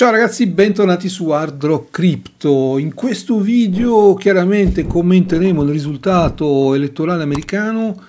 Ciao ragazzi, bentornati su Hard Rock Crypto. In questo video chiaramente commenteremo il risultato elettorale americano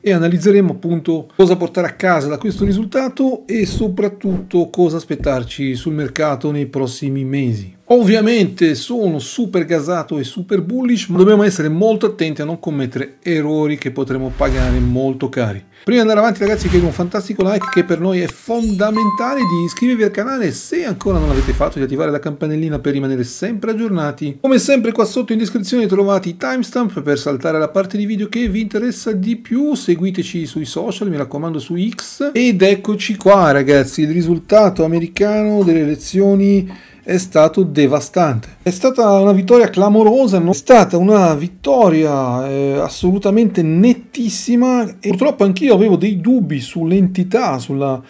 e analizzeremo appunto cosa portare a casa da questo risultato e soprattutto cosa aspettarci sul mercato nei prossimi mesi. Ovviamente sono super gasato e super bullish, ma dobbiamo essere molto attenti a non commettere errori che potremo pagare molto cari. Prima di andare avanti ragazzi chiedo un fantastico like che per noi è fondamentale di iscrivervi al canale se ancora non l'avete fatto, di attivare la campanellina per rimanere sempre aggiornati. Come sempre qua sotto in descrizione trovate i timestamp per saltare la parte di video che vi interessa di più, seguiteci sui social, mi raccomando su X. Ed eccoci qua ragazzi, il risultato americano delle elezioni è stato devastante. È stata una vittoria clamorosa, è stata una vittoria eh, assolutamente nettissima e purtroppo anch'io avevo dei dubbi sull'entità, sulla,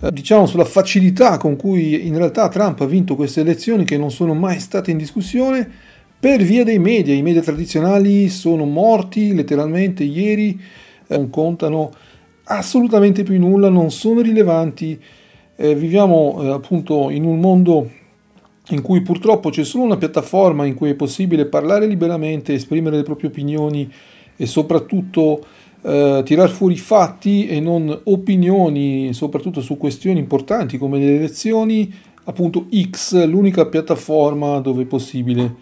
eh, diciamo, sulla facilità con cui in realtà Trump ha vinto queste elezioni che non sono mai state in discussione per via dei media. I media tradizionali sono morti letteralmente ieri, eh, non contano assolutamente più nulla, non sono rilevanti. Eh, viviamo eh, appunto in un mondo in cui purtroppo c'è solo una piattaforma in cui è possibile parlare liberamente, esprimere le proprie opinioni e soprattutto eh, tirar fuori fatti e non opinioni, soprattutto su questioni importanti come le elezioni, appunto X, l'unica piattaforma dove è possibile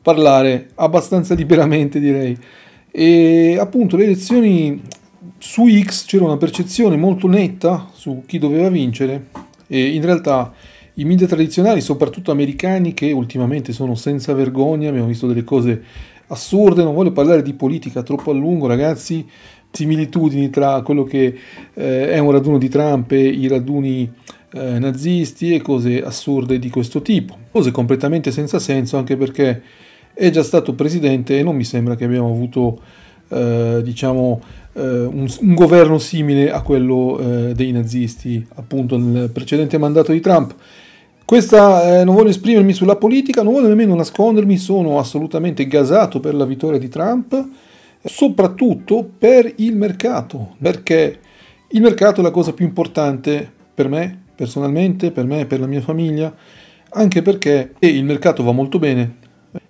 parlare abbastanza liberamente direi. E appunto le elezioni su X c'era una percezione molto netta su chi doveva vincere e in realtà i media tradizionali, soprattutto americani, che ultimamente sono senza vergogna, abbiamo visto delle cose assurde, non voglio parlare di politica troppo a lungo ragazzi, similitudini tra quello che eh, è un raduno di Trump e i raduni eh, nazisti e cose assurde di questo tipo, cose completamente senza senso anche perché è già stato presidente e non mi sembra che abbiamo avuto eh, diciamo eh, un, un, governo simile a quello eh, dei nazisti appunto nel precedente mandato di Trump questa, eh, non voglio esprimermi sulla politica, non voglio nemmeno nascondermi, sono assolutamente gasato per la vittoria di Trump, soprattutto per il mercato, perché il mercato è la cosa più importante per me, personalmente, per me, e per la mia famiglia, anche perché se il mercato va molto bene,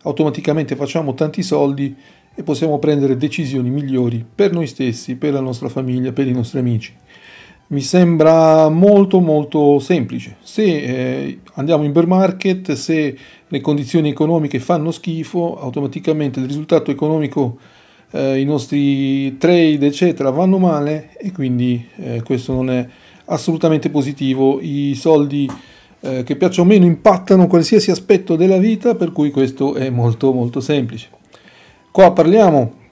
automaticamente facciamo tanti soldi e possiamo prendere decisioni migliori per noi stessi, per la nostra famiglia, per i nostri amici. Mi sembra molto molto semplice. Se eh, andiamo in bear market, se le condizioni economiche fanno schifo, automaticamente il risultato economico, eh, i nostri trade eccetera vanno male e quindi eh, questo non è assolutamente positivo. I soldi eh, che piacciono meno impattano qualsiasi aspetto della vita, per cui questo è molto molto semplice. Qua parliamo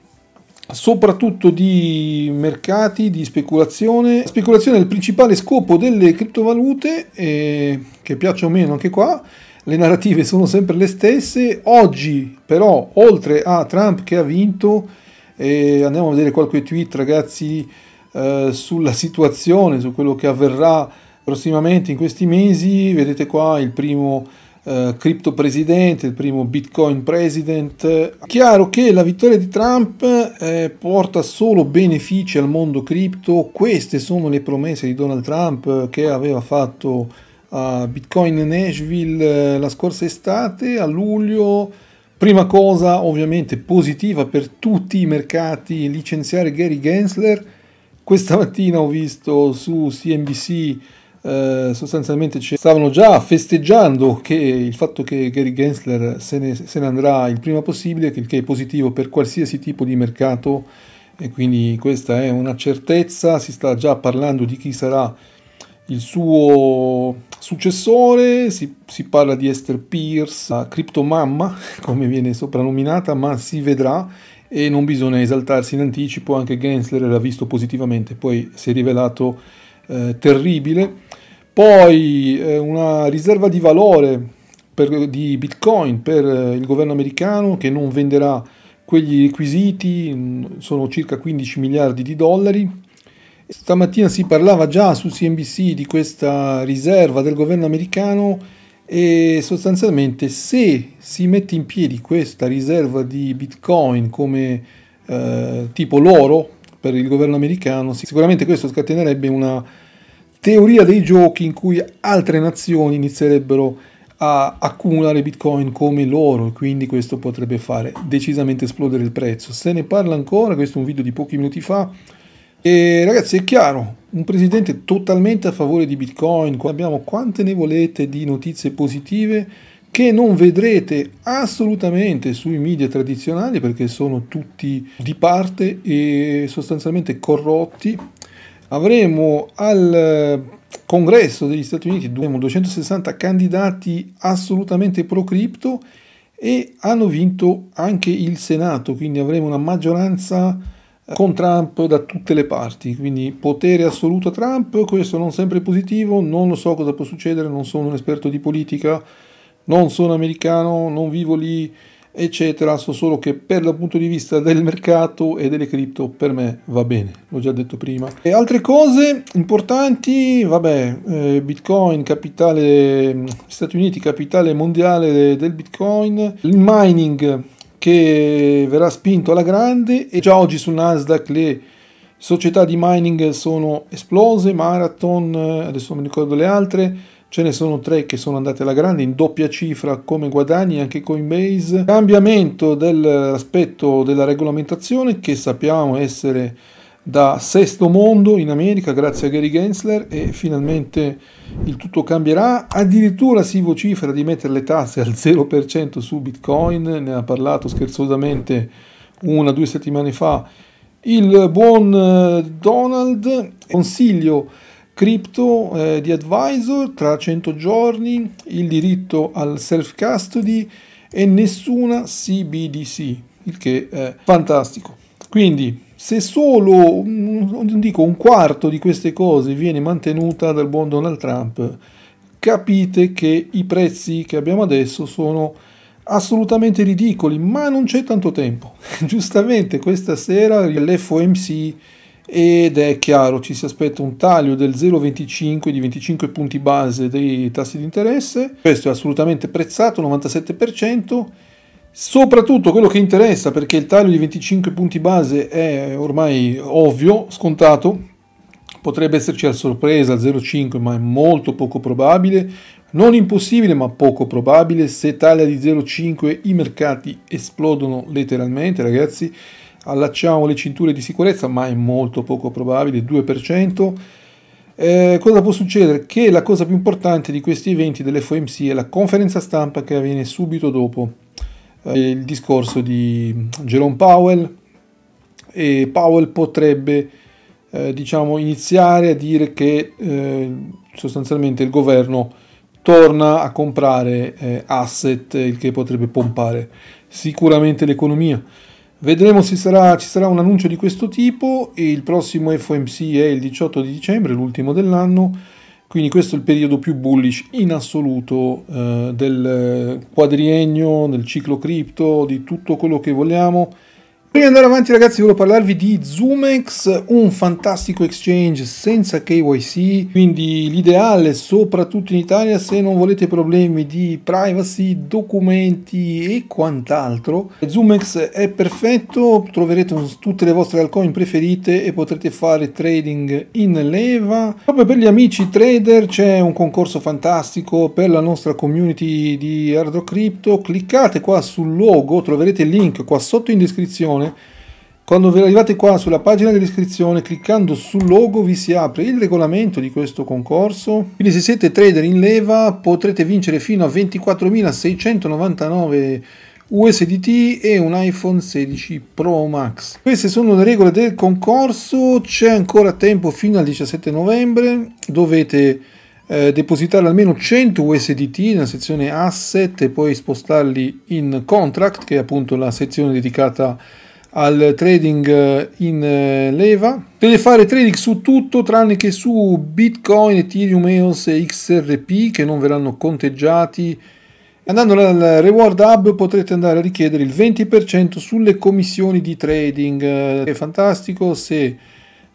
soprattutto di mercati, di speculazione. La speculazione è il principale scopo delle criptovalute, eh, che piaccia o meno anche qua, le narrative sono sempre le stesse. Oggi però, oltre a Trump che ha vinto, eh, andiamo a vedere qualche tweet ragazzi eh, sulla situazione, su quello che avverrà prossimamente in questi mesi, vedete qua il primo eh, crypto presidente, il primo bitcoin president. Chiaro che la vittoria di Trump eh, porta solo benefici al mondo cripto, queste sono le promesse di Donald Trump che aveva fatto a Bitcoin Nashville eh, la scorsa estate, a luglio. Prima cosa ovviamente positiva per tutti i mercati, licenziare Gary Gensler. Questa mattina ho visto su CNBC eh, sostanzialmente ci stavano già festeggiando che il fatto che Gary Gensler se ne, se ne andrà il prima possibile, che, che è positivo per qualsiasi tipo di mercato e quindi questa è una certezza, si sta già parlando di chi sarà il suo successore, si, si parla di Esther Pierce, la criptomamma come viene soprannominata, ma si vedrà e non bisogna esaltarsi in anticipo, anche Gensler l'ha visto positivamente, poi si è rivelato eh, terribile. Poi eh, una riserva di valore per, di Bitcoin per eh, il governo americano che non venderà quegli requisiti, mm, sono circa 15 miliardi di dollari. Stamattina si parlava già su CNBC di questa riserva del governo americano e sostanzialmente se si mette in piedi questa riserva di Bitcoin come eh, tipo l'oro, per il governo americano, sicuramente questo scatenerebbe una teoria dei giochi in cui altre nazioni inizierebbero a accumulare bitcoin come l'oro e quindi questo potrebbe fare decisamente esplodere il prezzo. Se ne parla ancora, questo è un video di pochi minuti fa e ragazzi è chiaro, un presidente totalmente a favore di bitcoin, abbiamo quante ne volete di notizie positive che non vedrete assolutamente sui media tradizionali perché sono tutti di parte e sostanzialmente corrotti. Avremo al congresso degli Stati Uniti 260 candidati assolutamente pro cripto e hanno vinto anche il Senato, quindi avremo una maggioranza eh, con Trump da tutte le parti, quindi potere assoluto a Trump, questo non sempre positivo, non lo so cosa può succedere, non sono un esperto di politica, non sono americano, non vivo lì, eccetera, so solo che per dal punto di vista del mercato e delle cripto per me va bene, l'ho già detto prima. E altre cose importanti, vabbè, eh, Bitcoin, capitale, Stati Uniti, capitale mondiale del Bitcoin, il mining che verrà spinto alla grande e già oggi su Nasdaq le società di mining sono esplose, Marathon, eh, adesso non mi ricordo le altre, Ce ne sono tre che sono andate alla grande in doppia cifra come guadagni anche Coinbase. Cambiamento dell'aspetto della regolamentazione che sappiamo essere da sesto mondo in America grazie a Gary Gensler e finalmente il tutto cambierà. Addirittura si vocifera di mettere le tasse al 0% su Bitcoin, ne ha parlato scherzosamente una o due settimane fa il buon eh, Donald. Consiglio Crypto eh, di Advisor tra 100 giorni, il diritto al self custody e nessuna CBDC, il che è fantastico. Quindi se solo un, dico, un quarto di queste cose viene mantenuta dal buon Donald Trump, capite che i prezzi che abbiamo adesso sono assolutamente ridicoli, ma non c'è tanto tempo. Giustamente questa sera l'FOMC ed è chiaro ci si aspetta un taglio del 0,25 di 25 punti base dei tassi di interesse questo è assolutamente prezzato 97% soprattutto quello che interessa perché il taglio di 25 punti base è ormai ovvio scontato potrebbe esserci la sorpresa 0,5 ma è molto poco probabile non impossibile ma poco probabile se taglia di 0,5 i mercati esplodono letteralmente ragazzi allacciamo le cinture di sicurezza, ma è molto poco probabile, 2%. Eh, cosa può succedere? Che la cosa più importante di questi eventi dell'FOMC è la conferenza stampa che avviene subito dopo eh, il discorso di Jerome Powell e Powell potrebbe eh, diciamo, iniziare a dire che eh, sostanzialmente il governo torna a comprare eh, asset, il che potrebbe pompare sicuramente l'economia. Vedremo se sarà, ci sarà un annuncio di questo tipo il prossimo FOMC è il 18 di dicembre, l'ultimo dell'anno, quindi questo è il periodo più bullish in assoluto eh, del quadriennio, del ciclo cripto, di tutto quello che vogliamo. Prima di andare avanti ragazzi volevo parlarvi di Zoomex, un fantastico exchange senza KYC, quindi l'ideale soprattutto in Italia se non volete problemi di privacy, documenti e quant'altro. Zoomex è perfetto, troverete tutte le vostre altcoin preferite e potrete fare trading in leva. Proprio per gli amici trader c'è un concorso fantastico per la nostra community di Hardrock Crypto, cliccate qua sul logo, troverete il link qua sotto in descrizione descrizione. Quando arrivate qua sulla pagina dell'iscrizione, cliccando sul logo vi si apre il regolamento di questo concorso. Quindi se siete trader in leva potrete vincere fino a 24.699 USDT e un iPhone 16 Pro Max. Queste sono le regole del concorso, c'è ancora tempo fino al 17 novembre, dovete eh, depositare almeno 100 USDT nella sezione asset e poi spostarli in contract, che è appunto la sezione dedicata a al trading eh, in eh, leva. Deve fare trading su tutto tranne che su Bitcoin, Ethereum, EOS e XRP che non verranno conteggiati. Andando al Reward Hub potrete andare a richiedere il 20% sulle commissioni di trading. Eh, è fantastico se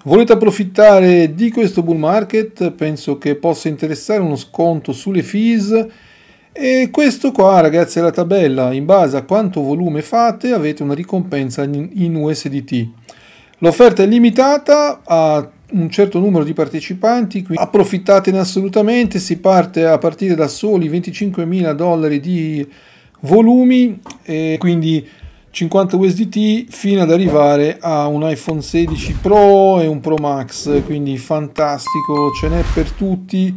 volete approfittare di questo bull market, penso che possa interessare uno sconto sulle fees e questo qua ragazzi è la tabella, in base a quanto volume fate avete una ricompensa in USDT. L'offerta è limitata a un certo numero di partecipanti, quindi approfittatene assolutamente, si parte a partire da soli 25.000 dollari di volumi, e quindi 50 USDT fino ad arrivare a un iPhone 16 Pro e un Pro Max, quindi fantastico, ce n'è per tutti.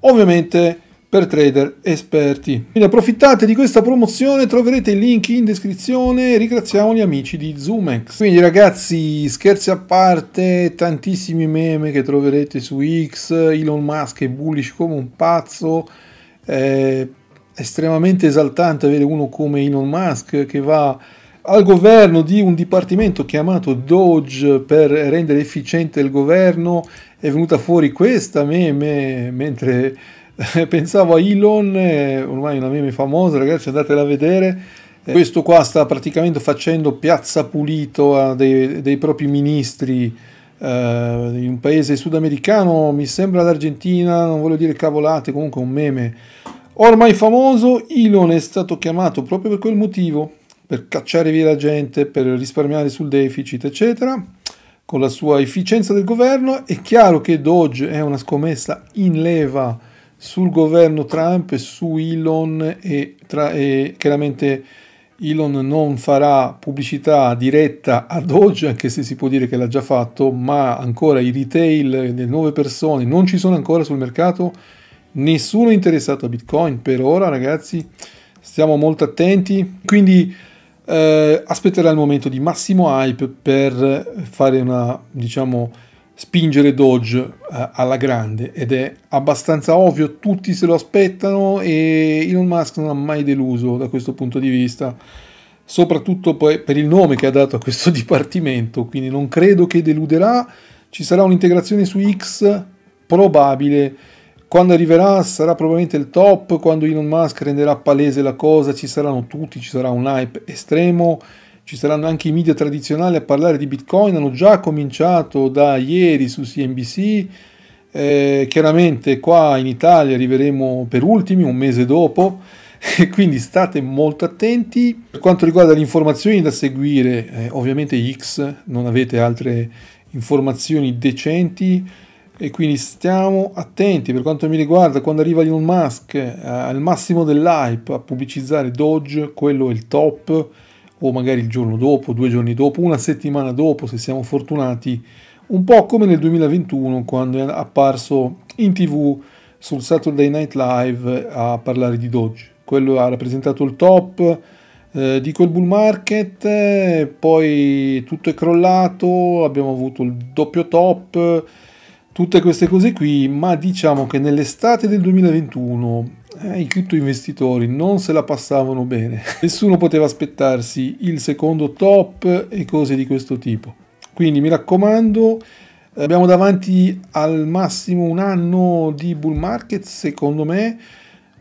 Ovviamente per trader esperti. Quindi approfittate di questa promozione, troverete il link in descrizione. Ringraziamo gli amici di Zoomex. Quindi ragazzi, scherzi a parte, tantissimi meme che troverete su X, Elon Musk è bullish come un pazzo. È estremamente esaltante avere uno come Elon Musk che va al governo di un dipartimento chiamato Doge per rendere efficiente il governo. È venuta fuori questa meme mentre pensavo a Elon, eh, ormai una meme famosa, ragazzi andatela a vedere. Eh, questo qua sta praticamente facendo piazza pulito a dei, dei propri ministri eh, in un paese sudamericano, mi sembra l'Argentina, non voglio dire cavolate, comunque un meme. Ormai famoso, Elon è stato chiamato proprio per quel motivo, per cacciare via la gente, per risparmiare sul deficit, eccetera con la sua efficienza del governo. È chiaro che Doge è una scommessa in leva sul governo Trump e su Elon e, tra, e chiaramente Elon non farà pubblicità diretta ad oggi, anche se si può dire che l'ha già fatto, ma ancora i retail, delle nuove persone non ci sono ancora sul mercato, nessuno è interessato a Bitcoin per ora ragazzi, stiamo molto attenti, quindi eh, aspetterà il momento di massimo hype per fare una diciamo spingere Dodge eh, alla grande ed è abbastanza ovvio, tutti se lo aspettano e Elon Musk non ha mai deluso da questo punto di vista, soprattutto per il nome che ha dato a questo dipartimento, quindi non credo che deluderà, ci sarà un'integrazione su X probabile, quando arriverà sarà probabilmente il top, quando Elon Musk renderà palese la cosa ci saranno tutti, ci sarà un hype estremo ci saranno anche i media tradizionali a parlare di Bitcoin, hanno già cominciato da ieri su CNBC, eh, chiaramente qua in Italia arriveremo per ultimi un mese dopo, quindi state molto attenti. Per quanto riguarda le informazioni da seguire, eh, ovviamente X, non avete altre informazioni decenti e quindi stiamo attenti per quanto mi riguarda quando arriva Elon Musk eh, al massimo dell'hype a pubblicizzare Doge, quello è il top o magari il giorno dopo, due giorni dopo, una settimana dopo se siamo fortunati, un po' come nel 2021 quando è apparso in tv sul Saturday Night Live a parlare di Doge. Quello ha rappresentato il top eh, di quel bull market, poi tutto è crollato, abbiamo avuto il doppio top, tutte queste cose qui, ma diciamo che nell'estate del 2021 eh, i criptoinvestitori non se la passavano bene. Nessuno poteva aspettarsi il secondo top e cose di questo tipo. Quindi mi raccomando, abbiamo davanti al massimo un anno di bull market, secondo me.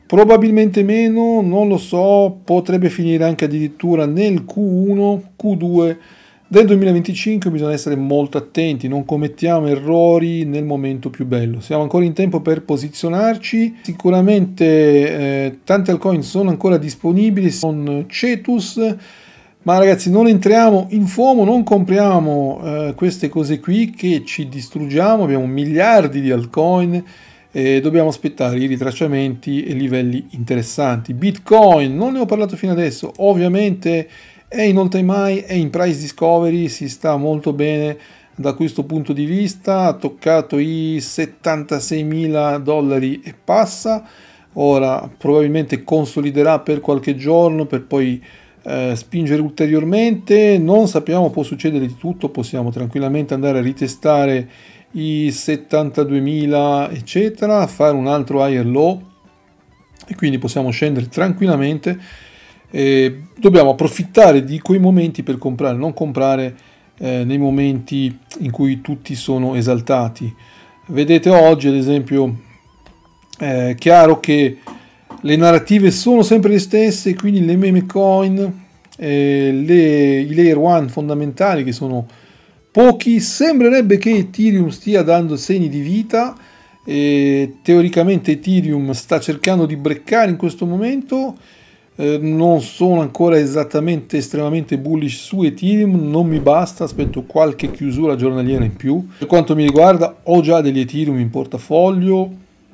Probabilmente meno, non lo so, potrebbe finire anche addirittura nel Q1, Q2 del 2025 bisogna essere molto attenti, non commettiamo errori nel momento più bello. Siamo ancora in tempo per posizionarci. Sicuramente eh, tante altcoin sono ancora disponibili, sono Cetus. Ma ragazzi non entriamo in fuoco, non compriamo eh, queste cose qui che ci distruggiamo, abbiamo miliardi di altcoin e dobbiamo aspettare i ritracciamenti e livelli interessanti. Bitcoin, non ne ho parlato fino adesso, ovviamente è in all time high, è in price discovery, si sta molto bene da questo punto di vista, ha toccato i 76 mila dollari e passa, ora probabilmente consoliderà per qualche giorno per poi eh, spingere ulteriormente, non sappiamo, può succedere di tutto, possiamo tranquillamente andare a ritestare i 72.000 eccetera, fare un altro higher low e quindi possiamo scendere tranquillamente eh, dobbiamo approfittare di quei momenti per comprare, non comprare eh, nei momenti in cui tutti sono esaltati. Vedete oggi ad esempio eh, chiaro che le narrative sono sempre le stesse, quindi le meme coin, eh, le, i layer 1 fondamentali che sono pochi, sembrerebbe che Ethereum stia dando segni di vita, e teoricamente Ethereum sta cercando di breccare in questo momento, eh, non sono ancora esattamente estremamente bullish su Ethereum, non mi basta, aspetto qualche chiusura giornaliera in più. Per quanto mi riguarda ho già degli Ethereum in portafoglio,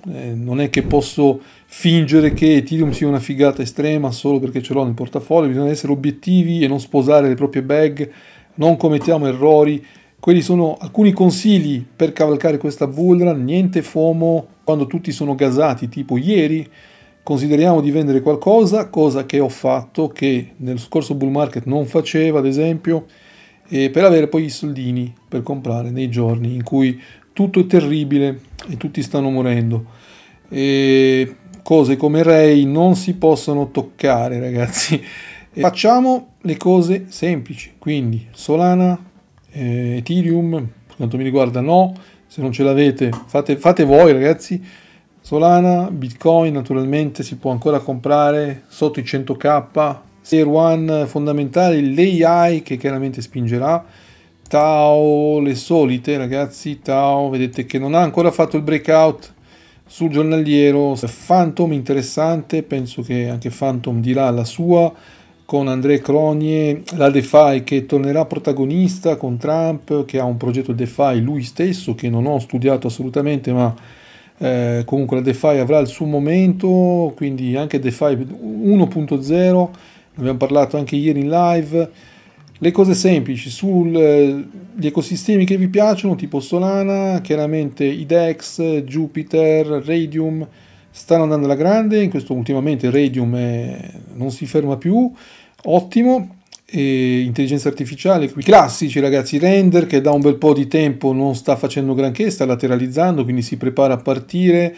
eh, non è che posso fingere che Ethereum sia una figata estrema solo perché ce l'ho nel portafoglio, bisogna essere obiettivi e non sposare le proprie bag, non commettiamo errori. Quelli sono alcuni consigli per cavalcare questa bull run, niente FOMO quando tutti sono gasati, tipo ieri consideriamo di vendere qualcosa, cosa che ho fatto, che nel scorso bull market non faceva ad esempio, per avere poi i soldini per comprare nei giorni in cui tutto è terribile e tutti stanno morendo. E cose come Ray non si possono toccare ragazzi. E facciamo le cose semplici, quindi Solana, eh, Ethereum, per quanto mi riguarda no, se non ce l'avete fate, fate voi ragazzi Solana, Bitcoin naturalmente si può ancora comprare sotto i 100k, Layer 1 fondamentale, l'AI che chiaramente spingerà, Tao, le solite ragazzi, Tao vedete che non ha ancora fatto il breakout sul giornaliero, Phantom interessante, penso che anche Phantom dirà la sua, con André Cronie, la DeFi che tornerà protagonista con Trump, che ha un progetto DeFi lui stesso, che non ho studiato assolutamente ma eh, comunque la DeFi avrà il suo momento, quindi anche DeFi 1.0, ne abbiamo parlato anche ieri in live. Le cose semplici sugli eh, ecosistemi che vi piacciono, tipo Solana, chiaramente IDEX, DEX, Jupiter, Radium, stanno andando alla grande, in questo ultimamente Radium è, eh, non si ferma più, ottimo e intelligenza artificiale, qui classici ragazzi, render che da un bel po' di tempo non sta facendo granché, sta lateralizzando, quindi si prepara a partire.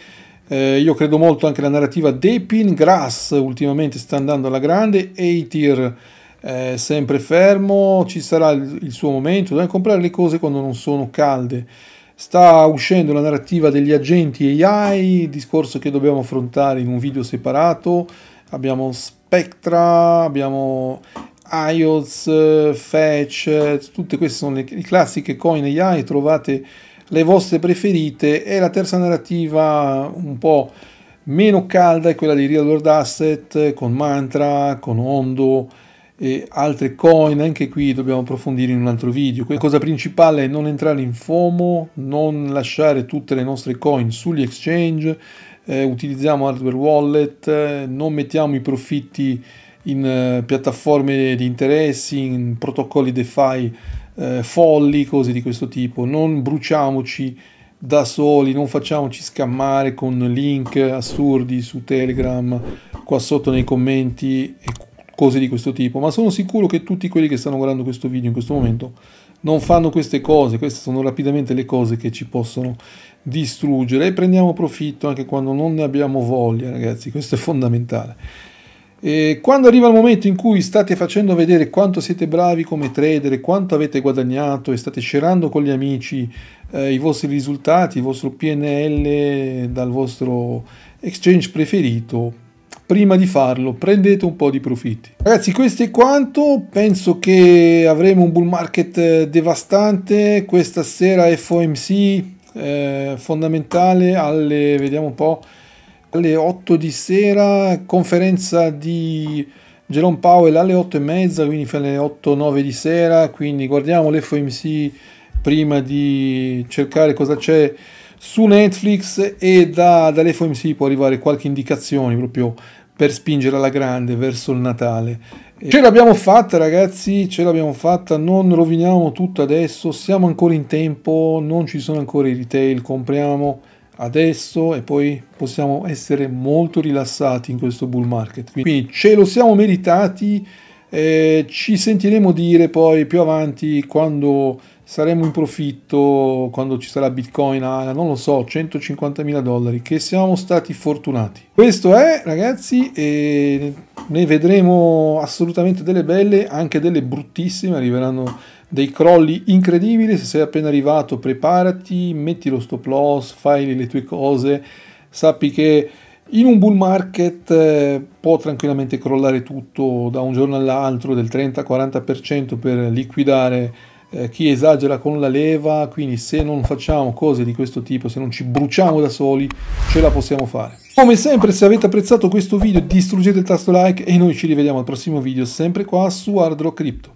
Eh, io credo molto anche alla narrativa Depin, Grass ultimamente sta andando alla grande, Eitir eh, sempre fermo, ci sarà il, il suo momento, dobbiamo comprare le cose quando non sono calde. Sta uscendo la narrativa degli agenti AI, discorso che dobbiamo affrontare in un video separato. Abbiamo Spectra, abbiamo IOS, eh, Fetch, eh, tutte queste sono le, le classiche coin AI, trovate le vostre preferite e la terza narrativa un po' meno calda è quella di Real World Asset con Mantra, con Ondo e altre coin, anche qui dobbiamo approfondire in un altro video. La cosa principale è non entrare in FOMO, non lasciare tutte le nostre coin sugli exchange, eh, utilizziamo hardware wallet, eh, non mettiamo i profitti in eh, piattaforme di interessi, in protocolli DeFi eh, folli, cose di questo tipo. Non bruciamoci da soli, non facciamoci scammare con link assurdi su Telegram, qua sotto nei commenti e cose di questo tipo, ma sono sicuro che tutti quelli che stanno guardando questo video in questo momento non fanno queste cose, queste sono rapidamente le cose che ci possono distruggere e prendiamo profitto anche quando non ne abbiamo voglia, ragazzi, questo è fondamentale. E quando arriva il momento in cui state facendo vedere quanto siete bravi come trader, quanto avete guadagnato e state scerando con gli amici eh, i vostri risultati, il vostro PNL dal vostro exchange preferito, prima di farlo prendete un po' di profitti. Ragazzi questo è quanto, penso che avremo un bull market eh, devastante, questa sera FOMC eh, fondamentale alle, vediamo un po', alle 8 di sera, conferenza di Jerome Powell alle 8 e mezza, quindi fino alle 8-9 di sera, quindi guardiamo l'FOMC prima di cercare cosa c'è su Netflix e da, dall'FOMC può arrivare qualche indicazione proprio per spingere alla grande verso il Natale. Ce l'abbiamo fatta ragazzi, ce l'abbiamo fatta, non roviniamo tutto adesso, siamo ancora in tempo, non ci sono ancora i retail, compriamo adesso e poi possiamo essere molto rilassati in questo bull market. Quindi ce lo siamo meritati, eh, ci sentiremo dire poi più avanti quando saremo in profitto, quando ci sarà Bitcoin a, non lo so, 150 mila dollari, che siamo stati fortunati. Questo è ragazzi e ne vedremo assolutamente delle belle, anche delle bruttissime, arriveranno dei crolli incredibili, se sei appena arrivato preparati, metti lo stop loss, fai le tue cose, sappi che in un bull market eh, può tranquillamente crollare tutto da un giorno all'altro del 30-40% per liquidare eh, chi esagera con la leva, quindi se non facciamo cose di questo tipo, se non ci bruciamo da soli, ce la possiamo fare. Come sempre, se avete apprezzato questo video, distruggete il tasto like e noi ci rivediamo al prossimo video, sempre qua su Hard Rock Crypto.